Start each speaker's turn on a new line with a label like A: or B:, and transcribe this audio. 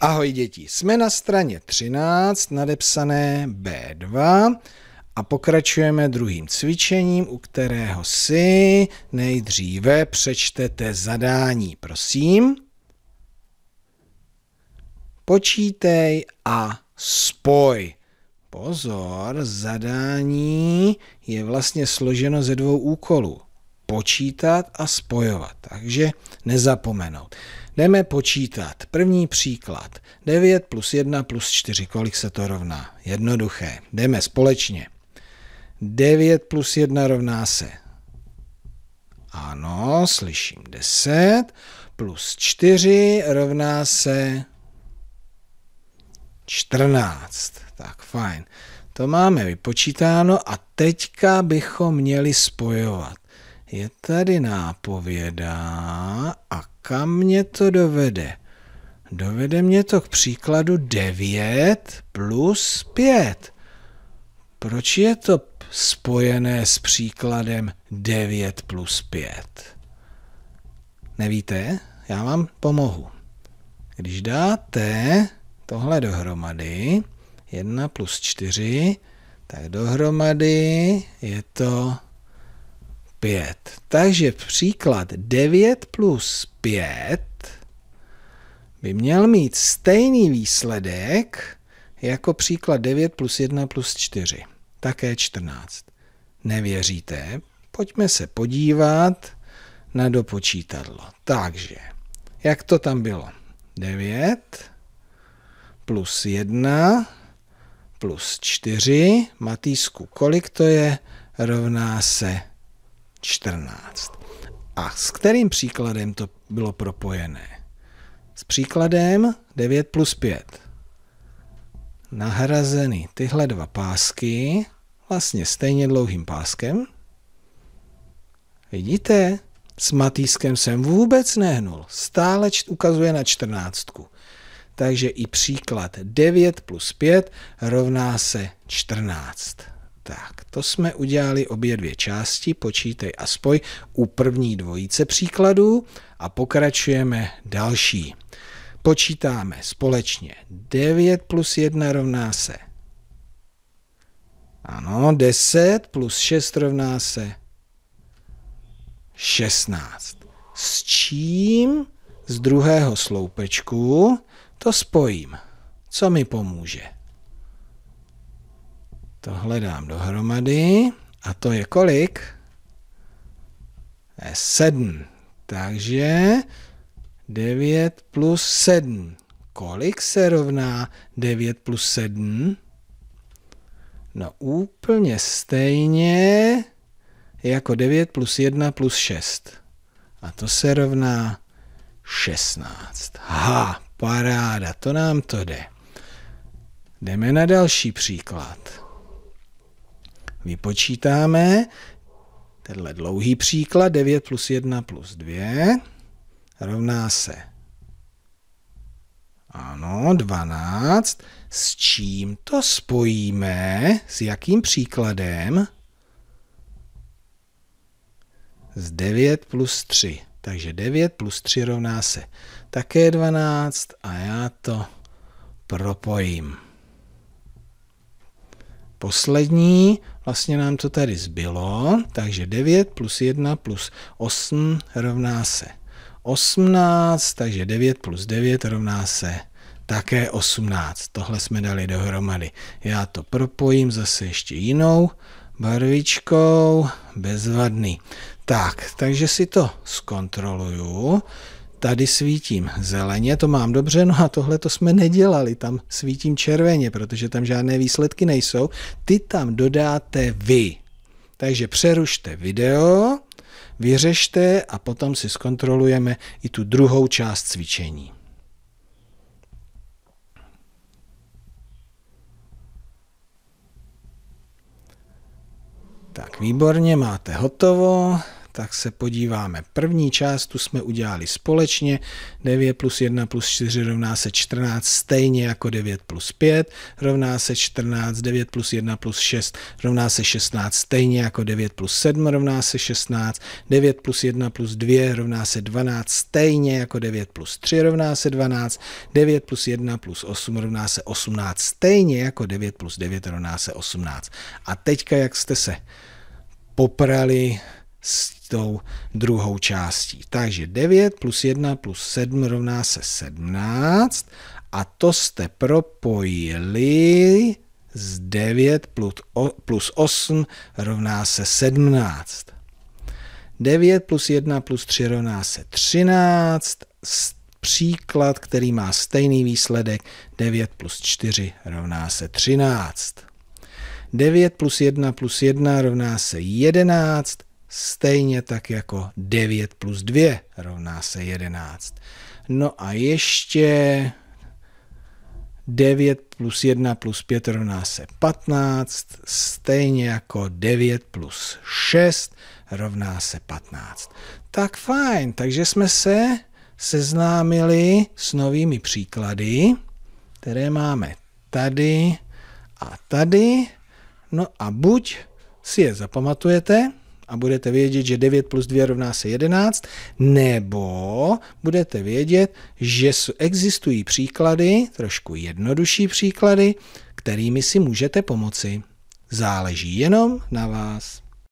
A: Ahoj děti, jsme na straně 13, nadepsané B2 a pokračujeme druhým cvičením, u kterého si nejdříve přečtete zadání, prosím. Počítej a spoj. Pozor, zadání je vlastně složeno ze dvou úkolů počítat a spojovat, takže nezapomenout. Jdeme počítat. První příklad. 9 plus 1 plus 4, kolik se to rovná? Jednoduché. Jdeme společně. 9 plus 1 rovná se. Ano, slyším 10 plus 4 rovná se 14. Tak fajn. To máme vypočítáno a teďka bychom měli spojovat je tady nápověda a kam mě to dovede? Dovede mě to k příkladu 9 plus 5. Proč je to spojené s příkladem 9 plus 5? Nevíte? Já vám pomohu. Když dáte tohle dohromady, 1 plus 4, tak dohromady je to 5. Takže příklad 9 plus 5 by měl mít stejný výsledek jako příklad 9 plus 1 plus 4. Také 14. Nevěříte? Pojďme se podívat na dopočítadlo. Takže, jak to tam bylo? 9 plus 1 plus 4. Matýsku, kolik to je? Rovná se 14. 14. A s kterým příkladem to bylo propojené? S příkladem 9 plus 5. Nahrazeny tyhle dva pásky vlastně stejně dlouhým páskem. Vidíte? S Matýskem jsem vůbec nehnul. Stále ukazuje na čtrnáctku. Takže i příklad 9 plus 5 rovná se 14. Tak, to jsme udělali obě dvě části, počítej a spoj u první dvojice příkladů a pokračujeme další. Počítáme společně 9 plus 1 rovná se ano, 10 plus 6 rovná se 16. S čím z druhého sloupečku to spojím? Co mi pomůže? to hledám dohromady. A to je kolik? je 7. Takže 9 plus 7. Kolik se rovná 9 plus 7? No úplně stejně jako 9 plus 1 plus 6. A to se rovná 16. Ha, paráda, to nám to jde. Jdeme na další příklad vypočítáme tenhle dlouhý příklad 9 plus 1 plus 2 rovná se ano, 12. S čím to spojíme? S jakým příkladem? Z 9 plus 3. Takže 9 plus 3 rovná se také 12 a já to propojím poslední, vlastně nám to tady zbylo, takže 9 plus 1 plus 8 rovná se 18, takže 9 plus 9 rovná se také 18. Tohle jsme dali dohromady. Já to propojím zase ještě jinou barvičkou, bezvadný. Tak, takže si to zkontroluju tady svítím zeleně, to mám dobře, no a tohle to jsme nedělali, tam svítím červeně, protože tam žádné výsledky nejsou, ty tam dodáte vy. Takže přerušte video, vyřešte a potom si zkontrolujeme i tu druhou část cvičení. Tak výborně, máte hotovo tak se podíváme. První část tu jsme udělali společně, 9 plus 1 plus 4 rovná se 14, stejně jako 9 plus 5 rovná se 14, 9 plus 1 plus 6 rovná se 16, stejně jako 9 plus 7 rovná se 16, 9 plus 1 plus 2 rovná se 12, stejně jako 9 plus 3 rovná se 12, 9 plus 1 plus 8 rovná se 18, stejně jako 9 plus 9 rovná se 18. A teďka, jak jste se poprali s tou druhou částí. Takže 9 plus 1 plus 7 rovná se 17 a to jste propojili z 9 plus 8 rovná se 17. 9 plus 1 plus 3 rovná se 13. Příklad, který má stejný výsledek, 9 plus 4 rovná se 13. 9 plus 1 plus 1 rovná se 11 Stejně tak jako 9 plus 2 rovná se 11. No a ještě 9 plus 1 plus 5 rovná se 15, stejně jako 9 plus 6 rovná se 15. Tak fajn, takže jsme se seznámili s novými příklady, které máme tady a tady. No a buď si je zapamatujete, a budete vědět, že 9 plus 2 rovná se 11, nebo budete vědět, že existují příklady, trošku jednodušší příklady, kterými si můžete pomoci. Záleží jenom na vás.